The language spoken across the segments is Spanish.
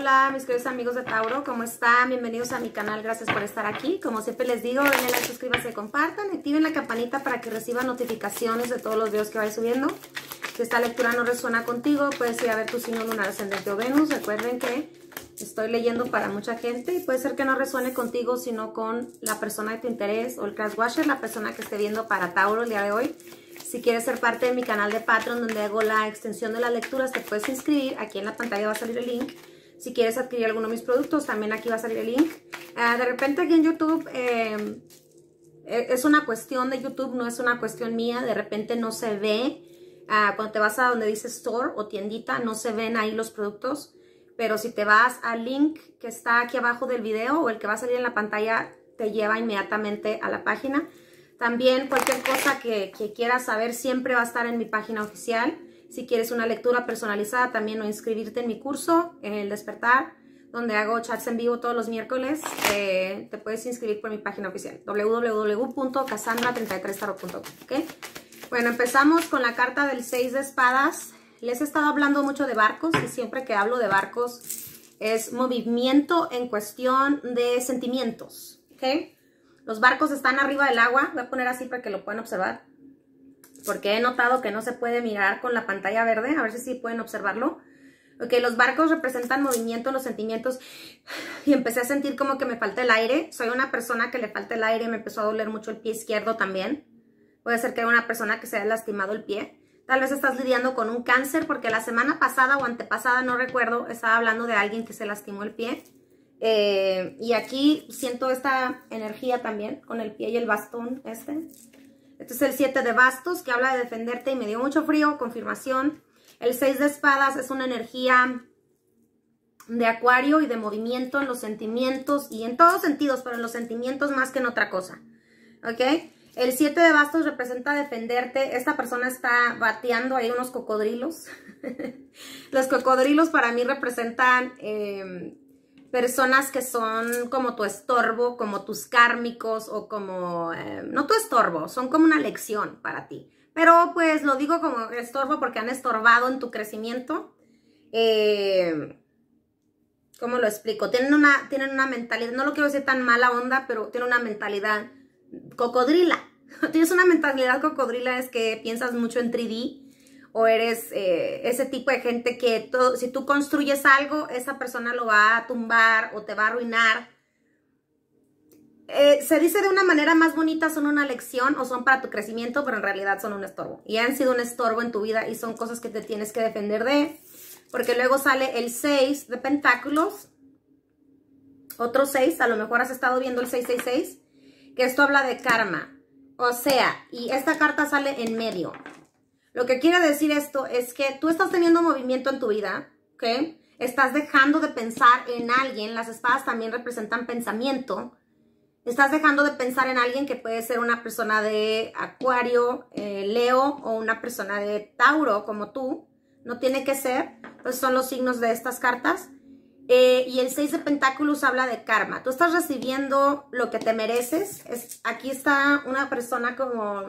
Hola mis queridos amigos de Tauro, ¿cómo están? Bienvenidos a mi canal, gracias por estar aquí. Como siempre les digo, denle like, suscríbanse, compartan, activen la campanita para que reciban notificaciones de todos los videos que vaya subiendo. Si esta lectura no resuena contigo, puedes ir a ver tu signo lunar ascendente o Venus. Recuerden que estoy leyendo para mucha gente y puede ser que no resuene contigo, sino con la persona de tu interés o el crash washer, la persona que esté viendo para Tauro el día de hoy. Si quieres ser parte de mi canal de Patreon donde hago la extensión de las lecturas, te puedes inscribir. Aquí en la pantalla va a salir el link si quieres adquirir alguno de mis productos, también aquí va a salir el link. Ah, de repente aquí en YouTube... Eh, e, es una cuestión de YouTube, no es una cuestión mía. De repente no se ve, ah, cuando te vas a donde dice store o tiendita, no se ven ahí los productos. Pero si te vas al link que está aquí abajo del video o el que va a salir en la pantalla, te lleva inmediatamente a la página. También cualquier cosa que, que quieras saber siempre va a estar en mi página oficial. Si quieres una lectura personalizada, también o inscribirte en mi curso, en El Despertar, donde hago chats en vivo todos los miércoles, eh, te puedes inscribir por mi página oficial, www.casandra33tarot.com, tarotcom Bueno, empezamos con la carta del 6 de espadas. Les he estado hablando mucho de barcos y siempre que hablo de barcos es movimiento en cuestión de sentimientos, Okay. Los barcos están arriba del agua, voy a poner así para que lo puedan observar porque he notado que no se puede mirar con la pantalla verde, a ver si pueden observarlo. Porque los barcos representan movimiento, los sentimientos, y empecé a sentir como que me falta el aire. Soy una persona que le falta el aire, Y me empezó a doler mucho el pie izquierdo también. Puede ser que una persona que se haya lastimado el pie. Tal vez estás lidiando con un cáncer, porque la semana pasada o antepasada, no recuerdo, estaba hablando de alguien que se lastimó el pie. Eh, y aquí siento esta energía también con el pie y el bastón este. Este es el 7 de bastos, que habla de defenderte y me dio mucho frío, confirmación. El 6 de espadas es una energía de acuario y de movimiento en los sentimientos y en todos sentidos, pero en los sentimientos más que en otra cosa. ¿Ok? El 7 de bastos representa defenderte. Esta persona está bateando ahí unos cocodrilos. los cocodrilos para mí representan eh, personas que son como tu estorbo, como tus kármicos o como, eh, no tu estorbo, son como una lección para ti. Pero pues lo digo como estorbo porque han estorbado en tu crecimiento. Eh, ¿Cómo lo explico? Tienen una, tienen una mentalidad, no lo quiero decir tan mala onda, pero tienen una mentalidad cocodrila. Tienes una mentalidad cocodrila, es que piensas mucho en 3D, o eres eh, ese tipo de gente que todo, si tú construyes algo, esa persona lo va a tumbar o te va a arruinar. Eh, se dice de una manera más bonita, son una lección o son para tu crecimiento, pero en realidad son un estorbo. Y han sido un estorbo en tu vida y son cosas que te tienes que defender de. Porque luego sale el 6 de pentáculos. Otro 6, a lo mejor has estado viendo el 666. Que esto habla de karma. O sea, y esta carta sale en medio. Lo que quiere decir esto es que tú estás teniendo movimiento en tu vida, ¿ok? Estás dejando de pensar en alguien, las espadas también representan pensamiento. Estás dejando de pensar en alguien que puede ser una persona de Acuario, eh, Leo o una persona de Tauro como tú. No tiene que ser, pues son los signos de estas cartas. Eh, y el 6 de Pentáculos habla de karma. Tú estás recibiendo lo que te mereces. aquí está una persona como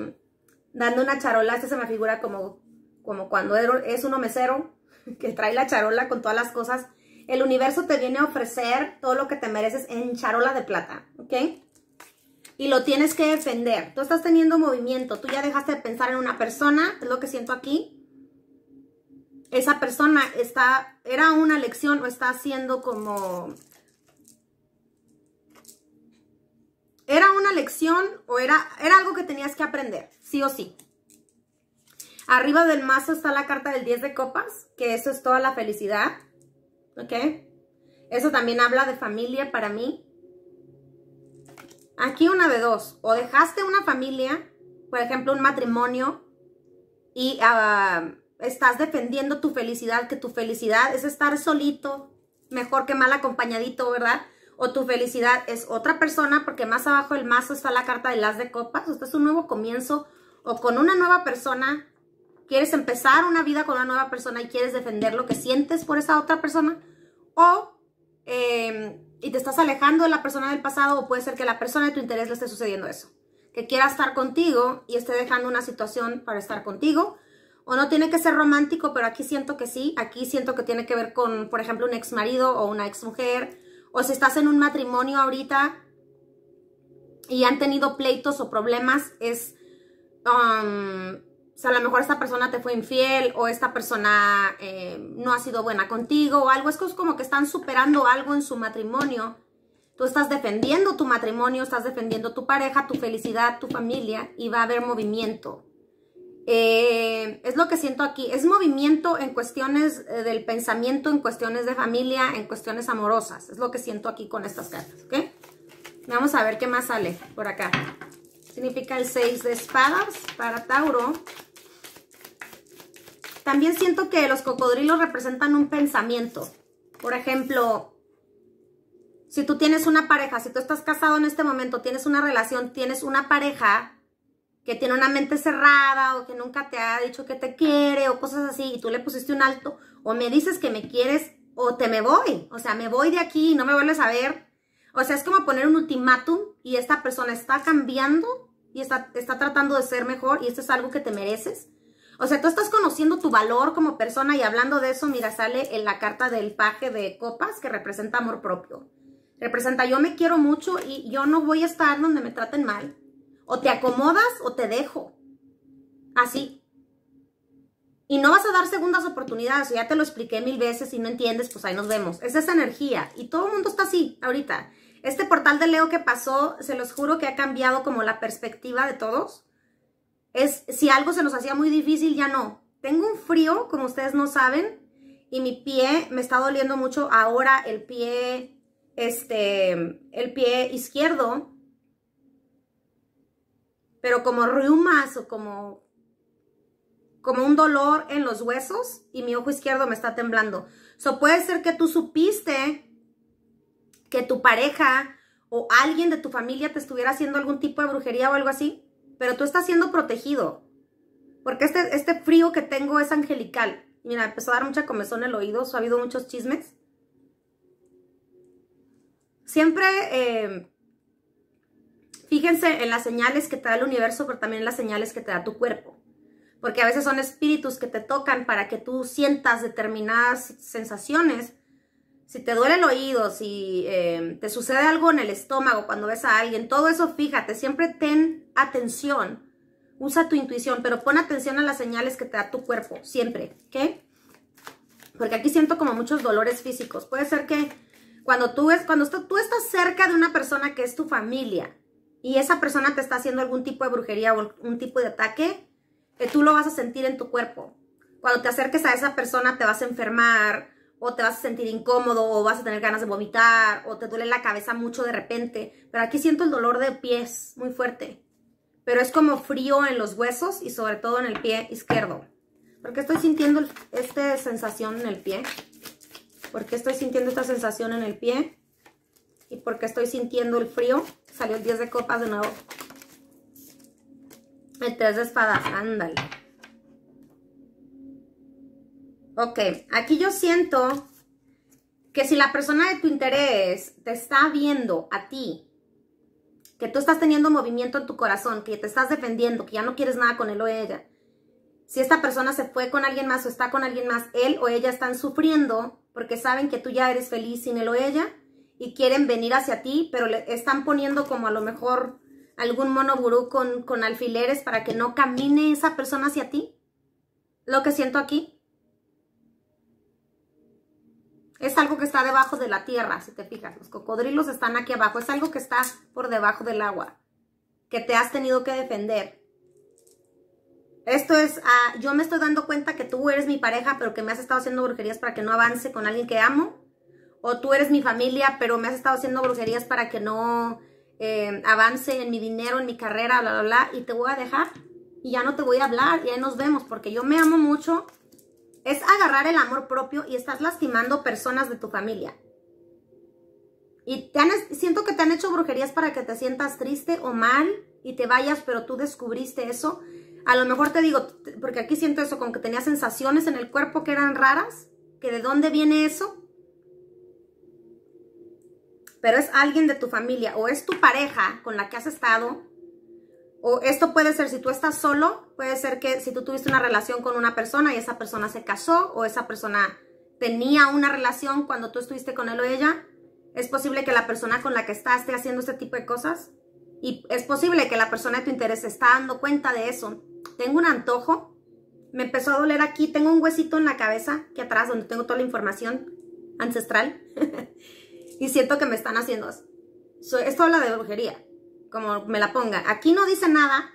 dando una charola, esta se me figura como, como cuando es uno mesero, que trae la charola con todas las cosas. El universo te viene a ofrecer todo lo que te mereces en charola de plata, ¿ok? Y lo tienes que defender. Tú estás teniendo movimiento, tú ya dejaste de pensar en una persona, es lo que siento aquí. Esa persona está, era una lección o está haciendo como... Era una lección o era, era algo que tenías que aprender sí o sí. Arriba del mazo está la carta del 10 de copas, que eso es toda la felicidad, ¿ok? Eso también habla de familia para mí. Aquí una de dos, o dejaste una familia, por ejemplo un matrimonio, y ah, estás defendiendo tu felicidad, que tu felicidad es estar solito, mejor que mal acompañadito, ¿verdad? O tu felicidad es otra persona, porque más abajo del mazo está la carta de las de copas, esto es un nuevo comienzo, o con una nueva persona, quieres empezar una vida con una nueva persona y quieres defender lo que sientes por esa otra persona, o em, y te estás alejando de la persona del pasado, o puede ser que a la persona de tu interés le esté sucediendo eso, que quiera estar contigo y esté dejando una situación para estar contigo, o no tiene que ser romántico, pero aquí siento que sí, aquí siento que tiene que ver con, por ejemplo, un ex marido o una ex mujer, o si estás en un matrimonio ahorita y han tenido pleitos o problemas, es Um, o sea, a lo mejor esta persona te fue infiel o esta persona eh, no ha sido buena contigo o algo, es como que están superando algo en su matrimonio. Tú estás defendiendo tu matrimonio, estás defendiendo tu pareja, tu felicidad, tu familia y va a haber movimiento. Eh, es lo que siento aquí, es movimiento en cuestiones eh, del pensamiento, en cuestiones de familia, en cuestiones amorosas. Es lo que siento aquí con estas cartas, ¿ok? Vamos a ver qué más sale por acá. Significa el 6 de espadas para Tauro. También siento que los cocodrilos representan un pensamiento. Por ejemplo, si tú tienes una pareja, si tú estás casado en este momento, tienes una relación, tienes una pareja que tiene una mente cerrada o que nunca te ha dicho que te quiere o cosas así y tú le pusiste un alto o me dices que me quieres o te me voy, o sea, me voy de aquí y no me vuelves a ver o sea, es como poner un ultimátum y esta persona está cambiando y está, tratando de ser mejor y esto es algo que te mereces. O sea, tú estás conociendo tu valor como persona y hablando de eso, mira, sale en la carta del paje de copas que representa amor propio. Representa yo me quiero mucho y yo no voy a estar donde me traten mal. O te acomodas o te dejo. Así. Y no vas a dar segundas oportunidades, ya te lo expliqué mil veces y no entiendes, pues ahí nos vemos. Es esa energía. Y todo el mundo está así ahorita. Este portal de Leo que pasó, se los juro que ha cambiado como la perspectiva de todos. Es, si algo se nos hacía muy difícil, ya no. Tengo un frío, como ustedes no saben, y mi pie me está doliendo mucho ahora el pie, este, el pie izquierdo. Pero como riumas o como, como un dolor en los huesos y mi ojo izquierdo me está temblando. So puede ser que tú supiste que tu pareja o alguien de tu familia te estuviera haciendo algún tipo de brujería o algo así, pero tú estás siendo protegido. Porque este, este frío que tengo es angelical. Mira, empezó a dar mucha comezón en el oído, ha habido muchos chismes. Siempre eh, fíjense en las señales que te da el universo, pero también en las señales que te da tu cuerpo. Porque a veces son espíritus que te tocan para que tú sientas determinadas sensaciones si te duele el oído, si em, te sucede algo en el estómago cuando ves a alguien, todo eso fíjate, siempre ten atención, usa tu intuición, pero pon atención a las señales que te da tu cuerpo, siempre, ¿ok? Porque aquí siento como muchos dolores físicos. Puede ser que cuando tú, es, cuando tú estás cerca de una persona que es tu familia y esa persona te está haciendo algún tipo de brujería o un tipo de ataque, que eh, tú lo vas a sentir en tu cuerpo. Cuando te acerques a esa persona te vas a enfermar, o te vas a sentir incómodo, o vas a tener ganas de vomitar, o te duele la cabeza mucho de repente. Pero aquí siento el dolor de pies muy fuerte. Pero es como frío en los huesos y sobre todo en el pie izquierdo. ¿Por qué estoy sintiendo esta sensación en el pie? ¿Por qué estoy sintiendo esta sensación en el pie? ¿Y por qué estoy sintiendo el frío? Salió el 10 de copas de nuevo. El 3 de espadas, ándale. Ok, aquí yo siento que si la persona de tu interés te está viendo a ti, que tú estás teniendo movimiento en tu corazón, que te estás defendiendo, que ya no quieres nada con él o ella, si esta persona se fue con alguien más o está con alguien más, él o ella están sufriendo porque saben que tú ya eres feliz sin él o ella y quieren venir hacia ti, pero le están poniendo como a lo mejor algún mono con, con alfileres para que no camine esa persona hacia ti. Lo que siento aquí es algo que está debajo de la tierra, si te fijas. Los cocodrilos están aquí abajo. Es algo que está por debajo del agua, que te has tenido que defender. Esto es, ah, yo me estoy dando cuenta que tú eres mi pareja, pero que me has estado haciendo brujerías para que no avance con alguien que amo. O tú eres mi familia, pero me has estado haciendo brujerías para que no eh, avance en mi dinero, en mi carrera, bla, bla, bla. Y te voy a dejar y ya no te voy a hablar y ahí nos vemos porque yo me amo mucho es agarrar el amor propio y estás lastimando personas de tu familia. Y te siento que te han hecho brujerías para que te sientas triste o mal y te vayas, pero tú descubriste eso. A lo mejor te digo, porque aquí siento eso, como que tenía sensaciones en el cuerpo que eran raras, que de dónde viene eso. Pero es alguien de tu familia o es tu pareja con la que has estado o esto puede ser si tú estás solo, puede ser que si tú tuviste una relación con una persona y esa persona se casó o esa persona tenía una relación cuando tú estuviste con él o ella, es posible que la persona con la que estás esté haciendo este tipo de cosas y es posible que la persona de tu interés se está dando cuenta de eso. Tengo un antojo, me empezó a doler aquí, tengo un huesito en la cabeza, que atrás donde tengo toda la información ancestral y siento que me están haciendo eso. Esto habla de brujería como me la ponga. Aquí no dice nada,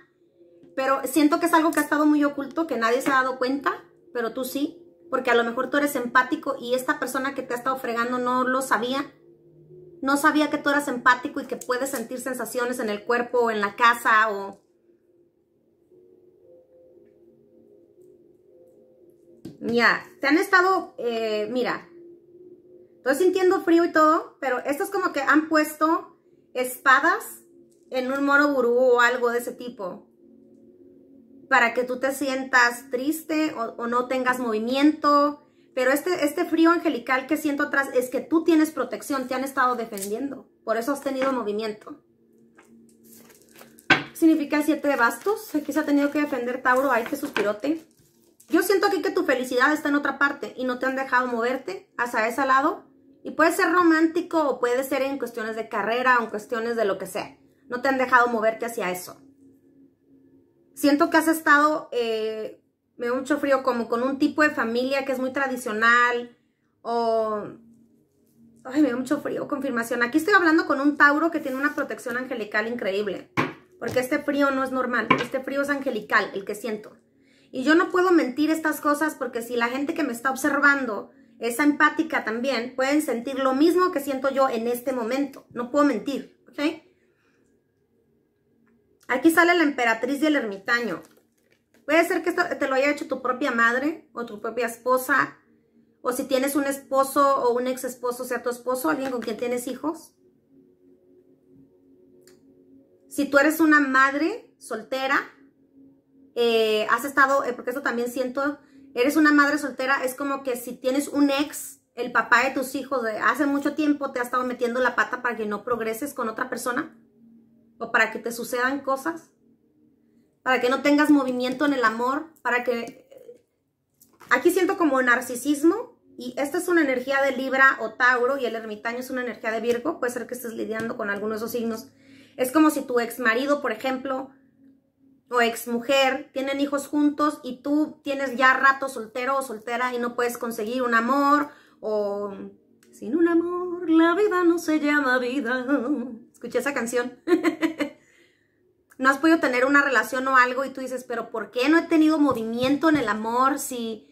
pero siento que es algo que ha estado muy oculto, que nadie se ha dado cuenta, pero tú sí, porque a lo mejor tú eres empático y esta persona que te ha estado fregando no lo sabía. No sabía que tú eras empático y que puedes sentir sensaciones en el cuerpo o en la casa o... Ya, te han estado, eh, mira, estoy sintiendo frío y todo, pero esto es como que han puesto espadas en un moro gurú o algo de ese tipo, para que tú te sientas triste o, no tengas movimiento. Pero este, este frío angelical que siento atrás es que tú tienes protección, te han estado defendiendo. Por eso has tenido movimiento. Significa siete de bastos. Aquí se ha tenido que defender Tauro. ahí que suspirote. Yo siento aquí que tu felicidad está en otra parte y no te han dejado moverte hasta ese lado. Y puede ser romántico o puede ser en cuestiones de carrera o en cuestiones de lo que sea no te han dejado moverte hacia eso. Siento que has estado, eh, me da mucho frío, como con un tipo de familia que es muy tradicional o... Ay, me da mucho frío, confirmación. Aquí estoy hablando con un Tauro que tiene una protección angelical increíble. Porque este frío no es normal, este frío es angelical, el que siento. Y yo no puedo mentir estas cosas porque si la gente que me está observando es empática también, pueden sentir lo mismo que siento yo en este momento. No puedo mentir, ¿ok? Aquí sale la emperatriz y el ermitaño. Puede ser que esto te lo haya hecho tu propia madre o tu propia esposa. O si tienes un esposo o un ex esposo, sea tu esposo, alguien con quien tienes hijos. Si tú eres una madre soltera, eh, has estado, eh, porque esto también siento, eres una madre soltera, es como que si tienes un ex, el papá de tus hijos, hace mucho tiempo te ha estado metiendo la pata para que no progreses con otra persona o para que te sucedan cosas, para que no tengas movimiento en el amor, para que... Aquí siento como narcisismo y esta es una energía de Libra o Tauro y el ermitaño es una energía de Virgo, puede ser que estés lidiando con alguno de esos signos. Es como si tu ex marido, por ejemplo, o ex mujer tienen hijos juntos y tú tienes ya rato soltero o soltera y no puedes conseguir un amor o sin un amor la vida no se llama vida escuché esa canción. no has podido tener una relación o algo y tú dices, pero ¿por qué no he tenido movimiento en el amor si...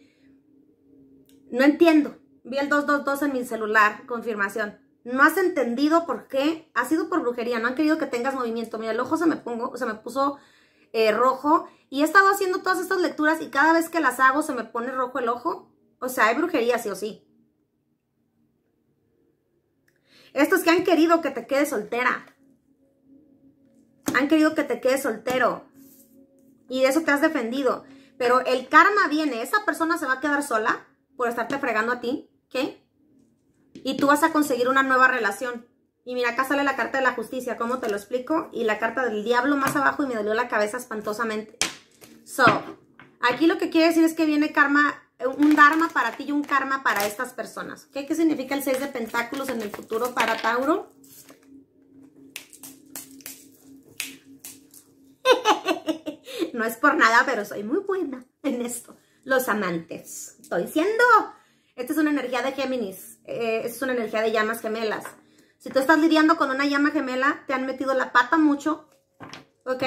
No entiendo. Vi el 222 en mi celular, confirmación. No has entendido por qué. Ha sido por brujería, no han querido que tengas movimiento. Mira, el ojo se me, pongo, se me puso eh, rojo y he estado haciendo todas estas lecturas y cada vez que las hago se me pone rojo el ojo. O sea, hay brujería sí o sí. Estos que han querido que te quedes soltera. Han querido que te quedes soltero. Y de eso te has defendido. Pero el karma viene. Esa persona se va a quedar sola por estarte fregando a ti. ¿Qué? Y tú vas a conseguir una nueva relación. Y mira, acá sale la carta de la justicia. ¿Cómo te lo explico? Y la carta del diablo más abajo y me dolió la cabeza espantosamente. So, aquí lo que quiere decir es que viene karma un Dharma para ti y un Karma para estas personas. ¿Qué significa el 6 de Pentáculos en el futuro para Tauro? No es por nada, pero soy muy buena en esto. Los amantes. Estoy diciendo. Esta es una energía de Géminis. Eh, es una energía de llamas gemelas. Si tú estás lidiando con una llama gemela, te han metido la pata mucho. ¿Ok?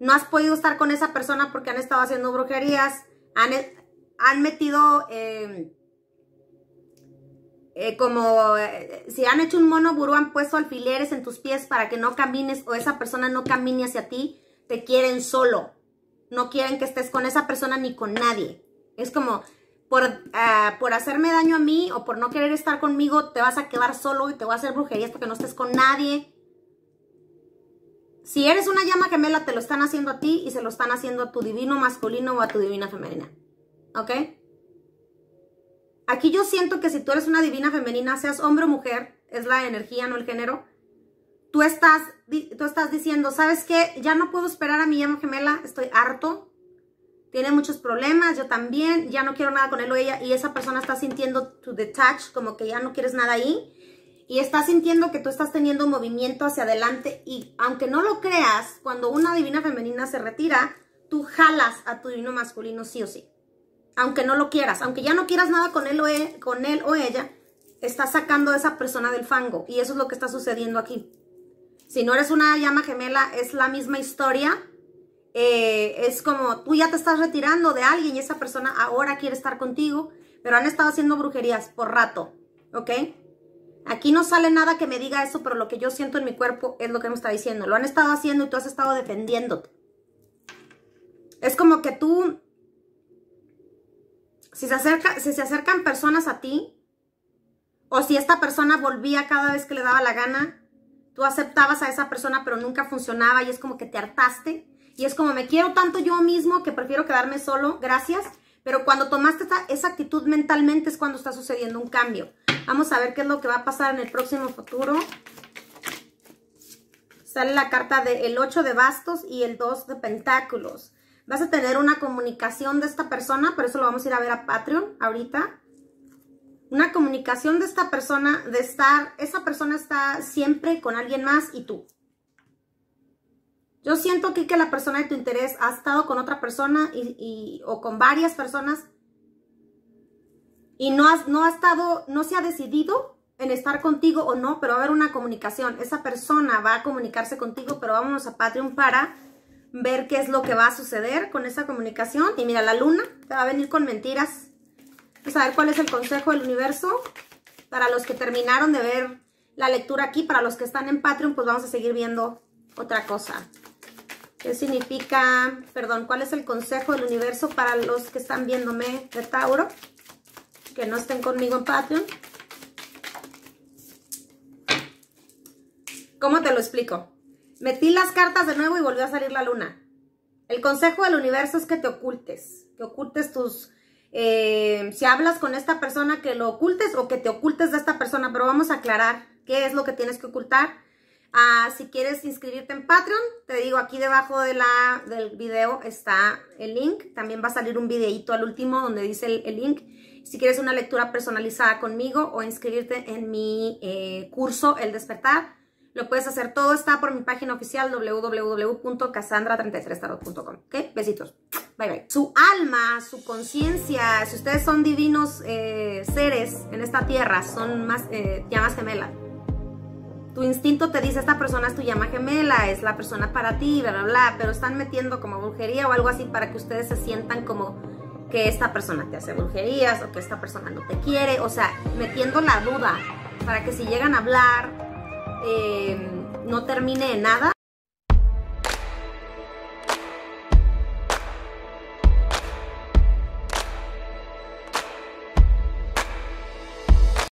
No has podido estar con esa persona porque han estado haciendo brujerías. Han, e- han metido em, eh, como eh, si han hecho un mono burú, han puesto alfileres en tus pies para que no camines o esa persona no camine hacia ti, te quieren solo. No quieren que estés con esa persona ni con nadie. Es como por, ah, por hacerme daño a mí o por no querer estar conmigo, te vas a quedar solo y te voy a hacer brujerías porque no estés con nadie. Si eres una llama gemela, te lo están haciendo a ti y se lo están haciendo a tu divino masculino o a tu divina femenina. ¿ok? Aquí yo siento que si tú eres una divina femenina, seas hombre o mujer, es la energía, no el género, tú estás, tú estás diciendo, ¿sabes qué? Ya no puedo esperar a mi llama gemela, estoy harto, tiene muchos problemas, yo también, ya no quiero nada con él o ella, y esa persona está sintiendo tu detach, como que ya no quieres nada ahí, y está sintiendo que tú estás teniendo movimiento hacia adelante, y aunque no lo creas, cuando una divina femenina se retira, tú jalas a tu divino masculino sí o sí aunque no lo quieras, aunque ya no quieras nada con él o, e, con él o ella, estás sacando a esa persona del fango y eso es lo que está sucediendo aquí. Si no eres una llama gemela, es la misma historia. Eh, es como tú ya te estás retirando de alguien y esa persona ahora quiere estar contigo, pero han estado haciendo brujerías por rato, ¿ok? Aquí no sale nada que me diga eso, pero lo que yo siento en mi cuerpo es lo que me está diciendo. Lo han estado haciendo y tú has estado defendiéndote. Es como que tú si se, acerca, si se acercan personas a ti, o si esta persona volvía cada vez que le daba la gana, tú aceptabas a esa persona pero nunca funcionaba y es como que te hartaste, y es como me quiero tanto yo mismo que prefiero quedarme solo, gracias, pero cuando tomaste esa, actitud mentalmente es cuando está sucediendo un cambio. Vamos a ver qué es lo que va a pasar en el próximo futuro. Sale la carta del 8 de bastos y el 2 de pentáculos. Vas a tener una comunicación de esta persona, por eso lo vamos a ir a ver a Patreon ahorita. Una comunicación de esta persona, de estar, esa persona está siempre con alguien más y tú. Yo siento aquí que la persona de tu interés ha estado con otra persona y, o con varias personas y no, no ha estado, no se ha decidido en estar contigo o no, pero va a haber una comunicación. Esa persona va a comunicarse contigo, pero vámonos a Patreon para ver qué es lo que va a suceder con esa comunicación. Y mira, la luna te va a venir con mentiras. Vamos a ver cuál es el consejo del universo. Para los que terminaron de ver la lectura aquí, para los que están en Patreon, pues vamos a seguir viendo otra cosa. ¿Qué significa, perdón, cuál es el consejo del universo para los que están viéndome de Tauro? Que no estén conmigo en Patreon. ¿Cómo te lo explico? Metí las cartas de nuevo y volvió a salir la luna. El consejo del universo es que te ocultes, que ocultes tus... Eh, si hablas con esta persona, que lo ocultes o que te ocultes de esta persona, pero vamos a aclarar qué es lo que tienes que ocultar. Ah, si quieres inscribirte en Patreon, te digo, aquí debajo de la, del video está el link. También va a salir un videito al último donde dice el, link. Si quieres una lectura personalizada conmigo o inscribirte en mi eh, curso El Despertar, lo puedes hacer todo, está por mi página oficial wwwcasandra 33 ¿Ok? Besitos. Bye bye. Su alma, su conciencia, si ustedes son divinos eh, seres en esta tierra, son más eh, llamas gemelas. Tu instinto te dice, esta persona es tu llama gemela, es la persona para ti, bla, bla, bla, pero están metiendo como brujería o algo así para que ustedes se sientan como que esta persona te hace brujerías o que esta persona no te quiere, o sea, metiendo la duda para que si llegan a hablar eh, no termine nada